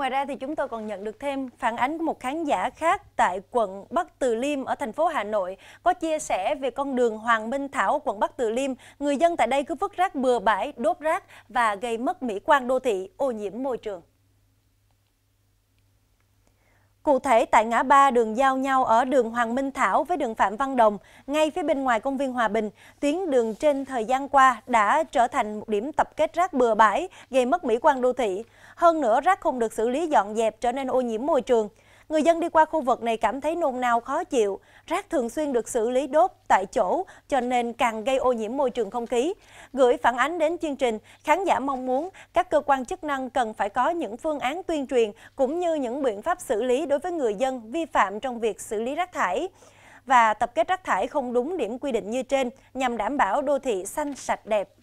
Ngoài ra thì chúng tôi còn nhận được thêm phản ánh của một khán giả khác tại quận Bắc Từ Liêm ở thành phố Hà Nội có chia sẻ về con đường Hoàng Minh Thảo quận Bắc Từ Liêm. Người dân tại đây cứ vứt rác bừa bãi, đốt rác và gây mất mỹ quan đô thị, ô nhiễm môi trường. Cụ thể tại ngã ba đường giao nhau ở đường Hoàng Minh Thảo với đường Phạm Văn Đồng, ngay phía bên ngoài công viên Hòa Bình, tuyến đường trên thời gian qua đã trở thành một điểm tập kết rác bừa bãi, gây mất mỹ quan đô thị. Hơn nữa, rác không được xử lý dọn dẹp trở nên ô nhiễm môi trường. Người dân đi qua khu vực này cảm thấy nôn nao khó chịu, rác thường xuyên được xử lý đốt tại chỗ cho nên càng gây ô nhiễm môi trường không khí. Gửi phản ánh đến chương trình, khán giả mong muốn các cơ quan chức năng cần phải có những phương án tuyên truyền cũng như những biện pháp xử lý đối với người dân vi phạm trong việc xử lý rác thải và tập kết rác thải không đúng điểm quy định như trên nhằm đảm bảo đô thị xanh sạch đẹp.